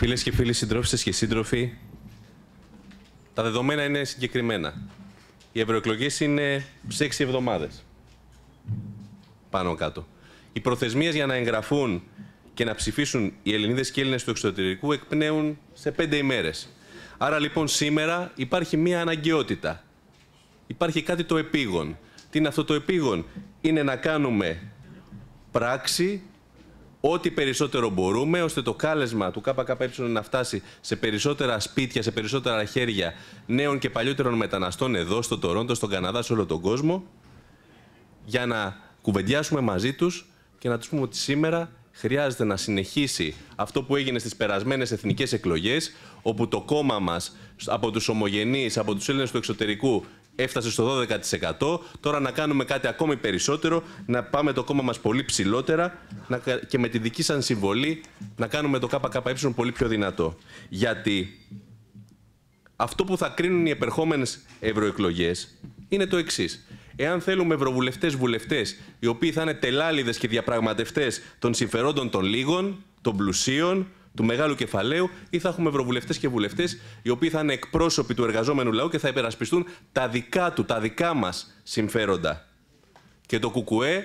Φίλες και φίλοι, συντρόφιστε και σύντροφοι, τα δεδομένα είναι συγκεκριμένα. Οι ευρωεκλογές είναι σε έξι εβδομάδες. Πάνω κάτω. Οι προθεσμίες για να εγγραφούν και να ψηφίσουν οι Ελληνίδες και Έλληνες του εξωτερικού εκπνέουν σε πέντε ημέρες. Άρα λοιπόν σήμερα υπάρχει μία αναγκαιότητα. Υπάρχει κάτι το επίγον. Τι είναι αυτό το επίγον, είναι να κάνουμε πράξη ό,τι περισσότερο μπορούμε, ώστε το κάλεσμα του ΚΚΕ να φτάσει σε περισσότερα σπίτια, σε περισσότερα χέρια νέων και παλιότερων μεταναστών εδώ, στο Τορόντο, στον Καναδά, σε όλο τον κόσμο, για να κουβεντιάσουμε μαζί τους και να τους πούμε ότι σήμερα χρειάζεται να συνεχίσει αυτό που έγινε στις περασμένες εθνικές εκλογές, όπου το κόμμα μας από τους ομογενείς, από τους Έλληνες του εξωτερικού έφτασε στο 12%. Τώρα να κάνουμε κάτι ακόμη περισσότερο, να πάμε το κόμμα μας πολύ ψηλότερα να, και με τη δική σας συμβολή να κάνουμε το ΚΚΕ πολύ πιο δυνατό. Γιατί αυτό που θα κρίνουν οι επερχόμενες ευρωεκλογές είναι το εξής. Εάν θέλουμε ευρωβουλευτές βουλευτές, οι οποίοι θα είναι τελάλιδες και διαπραγματευτές των συμφερόντων των λίγων, των πλουσίων, του μεγάλου κεφαλαίου ή θα έχουμε ευρωβουλευτές και βουλευτές οι οποίοι θα είναι εκπρόσωποι του εργαζόμενου λαού και θα υπερασπιστούν τα δικά του, τα δικά μας συμφέροντα. Και το κουκουέ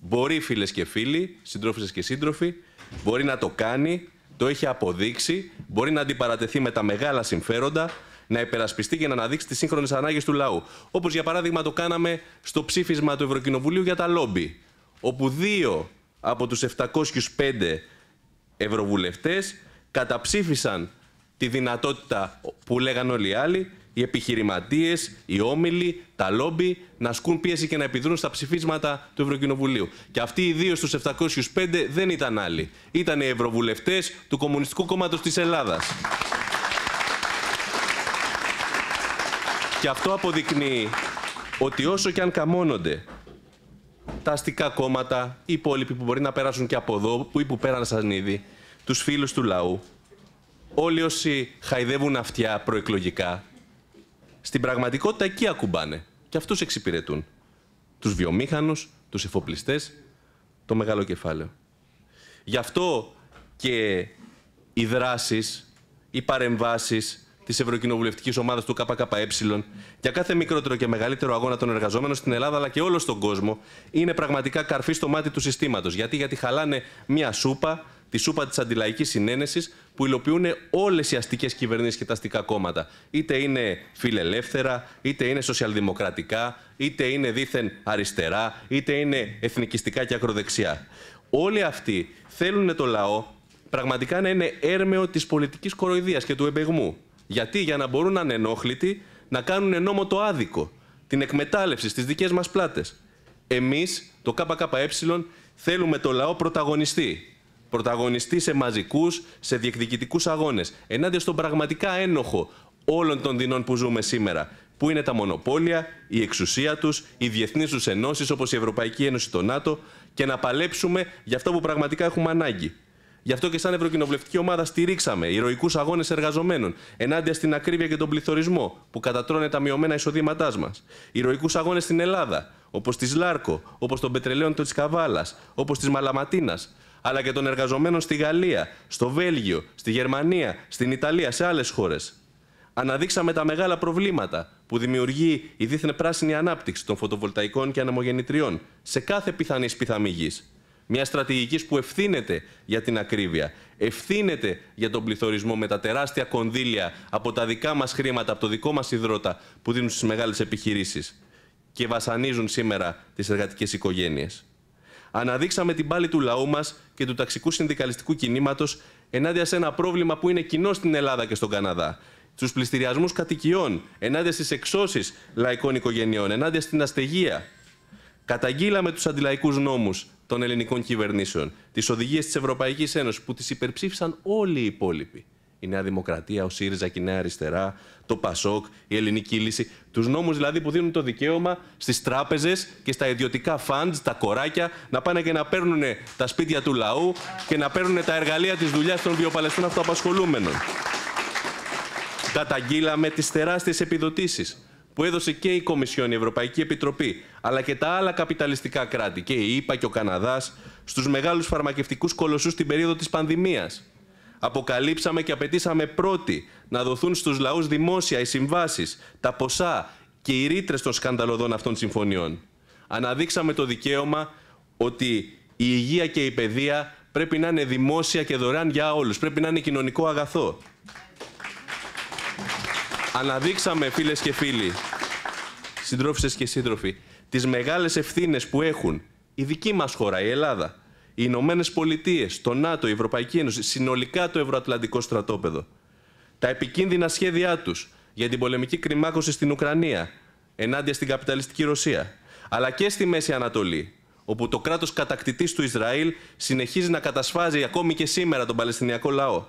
μπορεί, φίλες και φίλοι, συντρόφισε και σύντροφοι, μπορεί να το κάνει, το έχει αποδείξει, μπορεί να αντιπαρατεθεί με τα μεγάλα συμφέροντα, να υπερασπιστεί και να αναδείξει τις σύγχρονες ανάγκες του λαού. Όπως για παράδειγμα το κάναμε στο ψήφισμα του Ευρωκοινοβουλίου για τα λόμπι, όπου δύο από τους 705 ευρωβουλευτές καταψήφισαν τη δυνατότητα που λέγαν όλοι οι άλλοι, οι επιχειρηματίες, οι όμιλοι, τα λόμπι να ασκούν πίεση και να επιδρούν στα ψηφίσματα του Ευρωκοινοβουλίου. Και αυτοί οι δύο στους 705 δεν ήταν άλλοι. Ήταν οι ευρωβουλευτές του Κομμουνιστικού Κόμματος της Ελλάδας. Και αυτό αποδεικνύει ότι όσο και αν καμώνονται τα αστικά κόμματα, οι υπόλοιποι που μπορεί να πέρασουν και από εδώ που ή που πέρασαν ήδη, τους φίλους του λαού, όλοι όσοι χαϊδεύουν αυτιά προεκλογικά, στην πραγματικότητα εκεί ακουμπάνε και αυτούς εξυπηρετούν. Τους βιομήχανους, τους εφοπλιστές, το μεγάλο κεφάλαιο. Γι' αυτό και οι δράσεις, οι παρεμβάσεις, της Ευρωκοινοβουλευτικής Ομάδας του ΚΚΕ για κάθε μικρότερο και μεγαλύτερο αγώνα των εργαζόμενων στην Ελλάδα αλλά και όλο τον κόσμο είναι πραγματικά καρφί στο μάτι του συστήματος. Γιατί, γιατί χαλάνε μια σούπα, τη σούπα της αντιλαϊκής συνένεσης που υλοποιούν όλες οι αστικές κυβερνήσεις και τα αστικά κόμματα. Είτε είναι φιλελεύθερα, είτε είναι σοσιαλδημοκρατικά, είτε είναι δίθεν αριστερά, είτε είναι εθνικιστικά και ακροδεξιά. Όλοι αυτοί θέλουν το λαό πραγματικά να είναι έρμεο της πολιτικής κοροϊδίας και του εμπεγμού. Γιατί για να μπορούν ανενόχλητοι να κάνουν νόμο το άδικο, την εκμετάλλευση στις δικές μας πλάτες. Εμείς, το ΚΚΕ, θέλουμε το λαό πρωταγωνιστή. Πρωταγωνιστή σε μαζικούς, σε διεκδικητικούς αγώνες, ενάντια στον πραγματικά ένοχο όλων των δεινών που ζούμε σήμερα, που είναι τα μονοπόλια, η εξουσία τους, οι διεθνείς τους ενώσεις, όπως η Ευρωπαϊκή Ένωση, το ΝΑΤΟ και να παλέψουμε για αυτό που πραγματικά έχουμε ανάγκη. Γι' αυτό και σαν Ευρωκοινοβουλευτική ομάδα στηρίξαμε ηρωικούς αγώνες εργαζομένων ενάντια στην ακρίβεια και τον πληθωρισμό που κατατρώνε τα μειωμένα εισοδήματά μας. Ηρωικούς αγώνες στην Ελλάδα, όπως της Λάρκο, όπως των πετρελαίων της Καβάλας, όπως της Μαλαματίνας, αλλά και των εργαζομένων στη Γαλλία, στο Βέλγιο, στη Γερμανία, στην Ιταλία, σε άλλες χώρες. Αναδείξαμε τα μεγάλα προβλήματα που δημιουργεί η δίθεν πράσινη ανάπτυξη των φωτοβολταϊκών και ανεμογεννητριών σε κάθε πιθανής σπιθαμή μια στρατηγική που ευθύνεται για την ακρίβεια, ευθύνεται για τον πληθωρισμό με τα τεράστια κονδύλια από τα δικά μας χρήματα, από το δικό μας υδρότα που δίνουν στις μεγάλες επιχειρήσεις και βασανίζουν σήμερα τις εργατικές οικογένειες. Αναδείξαμε την πάλη του λαού μας και του ταξικού συνδικαλιστικού κινήματος ενάντια σε ένα πρόβλημα που είναι κοινό στην Ελλάδα και στον Καναδά. Στου πληστηριασμούς κατοικιών, ενάντια στις εξώσεις λαϊκών οικογενειών, ενάντια στην αστεγία. Καταγγείλαμε τους αντιλαϊκούς νόμους των ελληνικών κυβερνήσεων, τις οδηγίες της Ευρωπαϊκής Ένωσης που τις υπερψήφισαν όλοι οι υπόλοιποι. Η Νέα Δημοκρατία, ο ΣΥΡΙΖΑ και η Νέα Αριστερά, το ΠΑΣΟΚ, η Ελληνική Λύση. Τους νόμους δηλαδή που δίνουν το δικαίωμα στις τράπεζες και στα ιδιωτικά φαντ, τα κοράκια, να πάνε και να παίρνουν τα σπίτια του λαού και να παίρνουν τα εργαλεία της δουλειάς των βιοπαλαιστών αυτοαπασχολούμενων. Καταγγείλαμε τις τεράστιες επιδοτήσεις που έδωσε και η Κομισιόν, η Ευρωπαϊκή Επιτροπή, αλλά και τα άλλα καπιταλιστικά κράτη και η ΕΠΑ ΕΕ και ο Καναδάς στους μεγάλους φαρμακευτικούς κολοσσούς την περίοδο της πανδημίας. Αποκαλύψαμε και απαιτήσαμε πρώτοι να δοθούν στους λαούς δημόσια οι συμβάσεις, τα ποσά και οι ρήτρες των σκανδαλωδών αυτών συμφωνιών. Αναδείξαμε το δικαίωμα ότι η υγεία και η παιδεία πρέπει να είναι δημόσια και δωρεάν για όλους. Πρέπει να είναι κοινωνικό αγαθό. Αναδείξαμε, φίλες και φίλοι, συντρόφισε και σύντροφοι, τις μεγάλες ευθύνες που έχουν η δική μας χώρα, η Ελλάδα, οι Ηνωμένες Πολιτείες, το ΝΑΤΟ, η Ευρωπαϊκή Ένωση, συνολικά το Ευρωατλαντικό στρατόπεδο, τα επικίνδυνα σχέδιά τους για την πολεμική κρυμάκωση στην Ουκρανία ενάντια στην καπιταλιστική Ρωσία, αλλά και στη Μέση Ανατολή, όπου το κράτος κατακτητής του Ισραήλ συνεχίζει να κατασφάζει ακόμη και σήμερα τον Παλαιστινιακό λαό.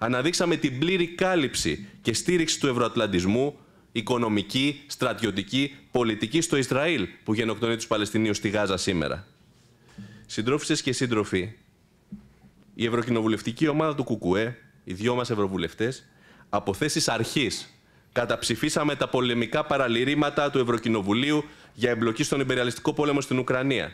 Αναδείξαμε την πλήρη κάλυψη και στήριξη του Ευρωατλαντισμού οικονομική, στρατιωτική, πολιτική στο Ισραήλ που γενοκτονεί τους Παλαιστινίους στη Γάζα σήμερα. Συντρόφισσες και σύντροφοι, η Ευρωκοινοβουλευτική ομάδα του ΚΚΕ, οι δυο μας ευρωβουλευτές, από θέσεις αρχής καταψηφίσαμε τα πολεμικά παραλυρήματα του Ευρωκοινοβουλίου για εμπλοκή στον υπεριαλιστικό πόλεμο στην Ουκρανία.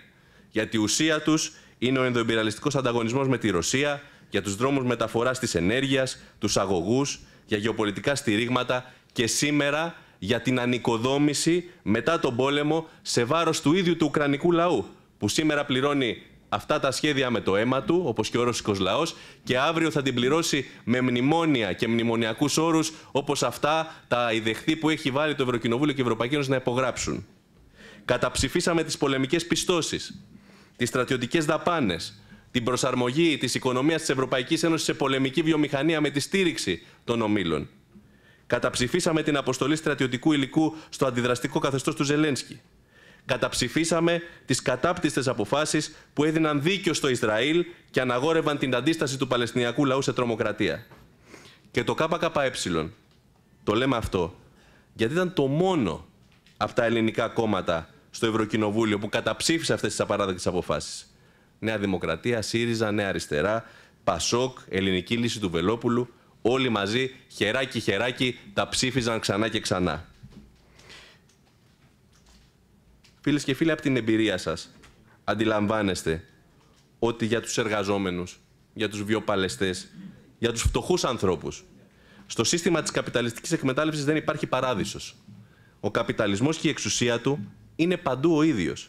Γιατί η ουσία τους είναι ο ενδοϊμπεριαλιστικός ανταγωνισμός με τη Ρωσία, για τους δρόμους μεταφοράς της ενέργειας, τους αγωγούς, για γεωπολιτικά στηρίγματα και σήμερα για την ανοικοδόμηση μετά τον πόλεμο σε βάρος του ίδιου του Ουκρανικού λαού που σήμερα πληρώνει αυτά τα σχέδια με το αίμα του, όπως και ο Ρωσικός λαός, και αύριο θα την πληρώσει με μνημόνια και μνημονιακούς όρους, όπως αυτά τα ιδεχθή που έχει βάλει το Ευρωκοινοβούλιο και η Ευρωπαϊκή Ένωση να υπογράψουν. Καταψηφίσαμε τις πολεμικές πιστώσεις, τις στρατιωτικές δαπάνες, την προσαρμογή της οικονομίας της Ευρωπαϊκής Ένωσης σε πολεμική βιομηχανία με τη στήριξη των ομίλων. Καταψηφίσαμε την αποστολή στρατιωτικού υλικού στο αντιδραστικό καθεστώς του Ζελένσκι. Καταψηφίσαμε τις κατάπτυστες αποφάσεις που έδιναν δίκιο στο Ισραήλ και αναγόρευαν την αντίσταση του Παλαιστινιακού λαού σε τρομοκρατία. Και το ΚΚΕ, το λέμε αυτό, γιατί ήταν το μόνο από τα ελληνικά κόμματα στο Ευρωκοινοβούλιο που καταψήφισε αυτές τις απαράδεκτες αποφάσεις. Νέα Δημοκρατία, ΣΥΡΙΖΑ, Νέα Αριστερά, ΠΑΣΟΚ, Ελληνική Λύση του Βελόπουλου, Όλοι μαζί, χεράκι χεράκι, τα ψήφιζαν ξανά και ξανά. Φίλες και φίλοι, από την εμπειρία σας, αντιλαμβάνεστε ότι για τους εργαζόμενους, για τους βιοπαλεστές, για τους φτωχούς ανθρώπους, στο σύστημα της καπιταλιστικής εκμετάλλευσης δεν υπάρχει παράδεισος. Ο καπιταλισμός και η εξουσία του είναι παντού ο ίδιος.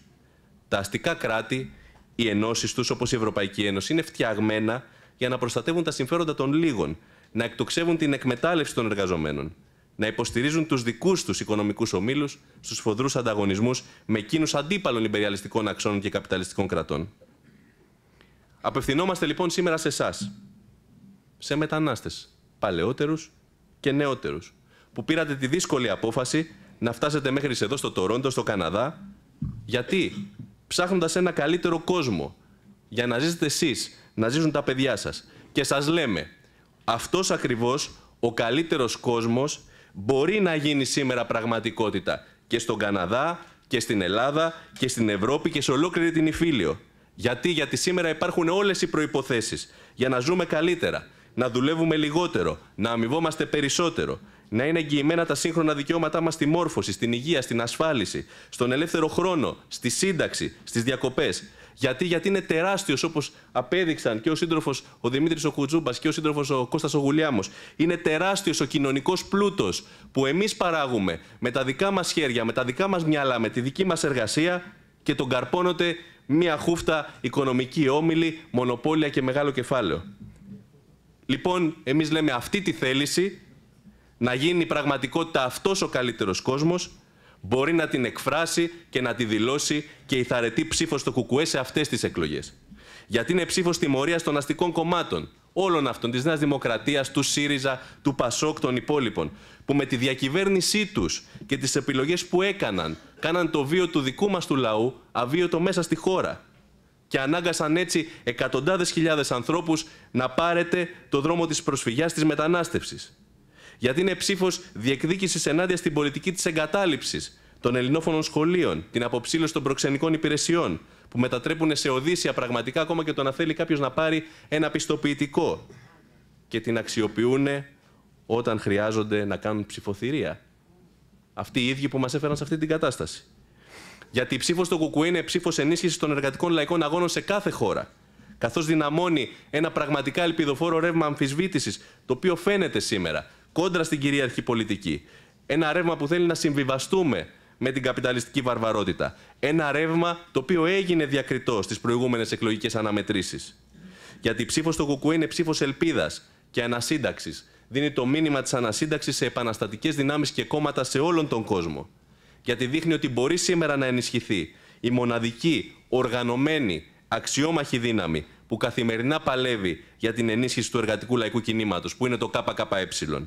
Τα αστικά κράτη, οι ενώσεις τους όπως η Ευρωπαϊκή Ένωση, είναι φτιαγμένα για να προστατεύουν τα συμφέροντα των λίγων, να εκτοξεύουν την εκμετάλλευση των εργαζομένων, να υποστηρίζουν τους δικούς τους οικονομικούς ομίλους στους φοδρούς ανταγωνισμούς με εκείνου αντίπαλων υπεριαλιστικών αξώνων και καπιταλιστικών κρατών. Απευθυνόμαστε λοιπόν σήμερα σε εσάς, σε μετανάστες, παλαιότερους και νεότερους, που πήρατε τη δύσκολη απόφαση να φτάσετε μέχρι εδώ στο Τορόντο, στο Καναδά, γιατί ψάχνοντας ένα καλύτερο κόσμο για να ζήσετε εσείς, να ζήσουν τα παιδιά σας. Και σας λέμε, αυτός ακριβώς ο καλύτερος κόσμος μπορεί να γίνει σήμερα πραγματικότητα και στον Καναδά και στην Ελλάδα και στην Ευρώπη και σε ολόκληρη την Ιφίλιο. Γιατί, γιατί σήμερα υπάρχουν όλες οι προϋποθέσεις για να ζούμε καλύτερα, να δουλεύουμε λιγότερο, να αμοιβόμαστε περισσότερο, να είναι εγγυημένα τα σύγχρονα δικαιώματά μας στη μόρφωση, στην υγεία, στην ασφάλιση, στον ελεύθερο χρόνο, στη σύνταξη, στις διακοπές. Γιατί, γιατί είναι τεράστιος, όπως απέδειξαν και ο σύντροφος ο Δημήτρης ο Κουτζούμπας και ο σύντροφος ο Κώστας ο Είναι τεράστιος ο κοινωνικός πλούτος που εμείς παράγουμε με τα δικά μας χέρια, με τα δικά μας μυαλά, με τη δική μας εργασία και τον καρπώνονται μία χούφτα οικονομική όμιλη, μονοπόλια και μεγάλο κεφάλαιο. Λοιπόν, εμείς λέμε αυτή τη θέληση να γίνει πραγματικότητα αυτός ο καλύτερος κόσμος, μπορεί να την εκφράσει και να τη δηλώσει και η θαρετή ψήφος στο Κουκουέ σε αυτές τις εκλογές. Γιατί είναι ψήφος τιμωρίας των αστικών κομμάτων, όλων αυτών, της Νέας Δημοκρατίας, του ΣΥΡΙΖΑ, του ΠΑΣΟΚ, των υπόλοιπων, που με τη διακυβέρνησή τους και τις επιλογές που έκαναν, κάναν το βίο του δικού μας του λαού αβίωτο μέσα στη χώρα. Και ανάγκασαν έτσι εκατοντάδες χιλιάδες ανθρώπους να πάρετε το δρόμο της προσφυγιάς της μετανάστευσης. Γιατί είναι ψήφος διεκδίκησης ενάντια στην πολιτική της εγκατάλειψης των ελληνόφωνων σχολείων, την αποψήλωση των προξενικών υπηρεσιών, που μετατρέπουν σε οδύσια πραγματικά ακόμα και το να θέλει κάποιος να πάρει ένα πιστοποιητικό και την αξιοποιούν όταν χρειάζονται να κάνουν ψηφοθυρία. Αυτοί οι ίδιοι που μας έφεραν σε αυτή την κατάσταση. Γιατί η ψήφος του Κουκουέ είναι ψήφος ενίσχυσης των εργατικών λαϊκών αγώνων σε κάθε χώρα. Καθώς δυναμώνει ένα πραγματικά ελπιδοφόρο ρεύμα αμφισβήτησης, το οποίο φαίνεται σήμερα κόντρα στην κυρίαρχη πολιτική. Ένα ρεύμα που θέλει να συμβιβαστούμε με την καπιταλιστική βαρβαρότητα. Ένα ρεύμα το οποίο έγινε διακριτό στις προηγούμενες εκλογικές αναμετρήσεις. Γιατί η ψήφος του Κουκουέ είναι ψήφος ελπίδας και ανασύνταξης. Δίνει το μήνυμα της ανασύνταξης σε επαναστατικές δυνάμεις και κόμματα σε όλον τον κόσμο. Γιατί δείχνει ότι μπορεί σήμερα να ενισχυθεί η μοναδική, οργανωμένη, αξιόμαχη δύναμη που καθημερινά παλεύει για την ενίσχυση του εργατικού λαϊκού κινήματος, που είναι το ΚΚΕ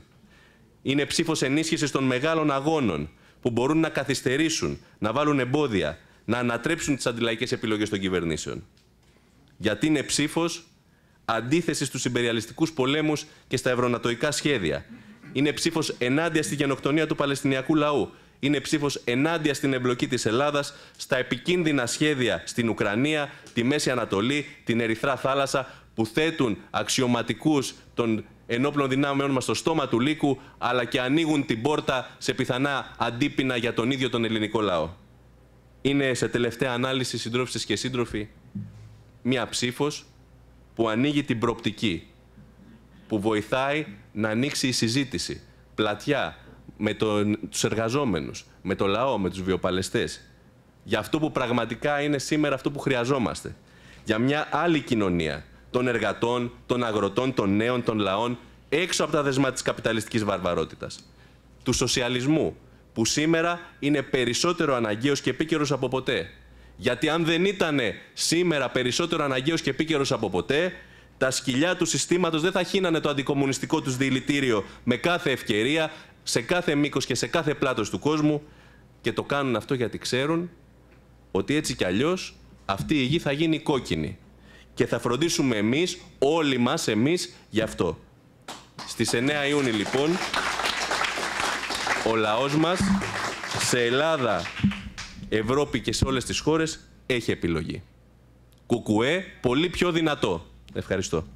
είναι ψήφος ενίσχυση των μεγάλων αγώνων που μπορούν να καθυστερήσουν, να βάλουν εμπόδια, να ανατρέψουν τις αντιλαϊκές επιλογές των κυβερνήσεων. Γιατί είναι ψήφος αντίθεσης στους υπεριαλιστικού πολέμους και στα ευρωνατοϊκά σχέδια. Είναι ψήφος ενάντια στη γενοκτονία του Παλαιστινιακού λαού. Είναι ψήφος ενάντια στην εμπλοκή της Ελλάδας στα επικίνδυνα σχέδια στην Ουκρανία, τη Μέση Ανατολή, την Ερυθρά Θάλασσα που θέτουν αξιωματικούς των ενόπλων δυνάμεών μας στο στόμα του λύκου, αλλά και ανοίγουν την πόρτα σε πιθανά αντίπεινα για τον ίδιο τον ελληνικό λαό. Είναι σε τελευταία ανάλυση, συντρόφισες και σύντροφοι, μία ψήφος που ανοίγει την προπτική, που βοηθάει να ανοίξει η συζήτηση πλατιά με τον, τους εργαζόμενους, με το λαό, με τους βιοπαλεστές. για αυτό που πραγματικά είναι σήμερα αυτό που χρειαζόμαστε. Για μια άλλη κοινωνία, των εργατών, των αγροτών, των νέων, των λαών, έξω από τα δεσμά της καπιταλιστικής βαρβαρότητας. Του σοσιαλισμού, που σήμερα είναι περισσότερο αναγκαίος και επίκαιρος από ποτέ. Γιατί αν δεν ήταν σήμερα περισσότερο αναγκαίος και επίκαιρος από ποτέ, τα σκυλιά του συστήματος δεν θα χύνανε το αντικομουνιστικό τους δηλητήριο με κάθε ευκαιρία, σε κάθε μήκος και σε κάθε πλάτος του κόσμου και το κάνουν αυτό γιατί ξέρουν ότι έτσι κι αλλιώς αυτή η γη θα γίνει κόκκινη και θα φροντίσουμε εμείς, όλοι μας εμείς, γι' αυτό. Στις 9 Ιούνιου λοιπόν, ο λαός μας σε Ελλάδα, Ευρώπη και σε όλες τις χώρες έχει επιλογή. Κουκουέ, πολύ πιο δυνατό. Ευχαριστώ.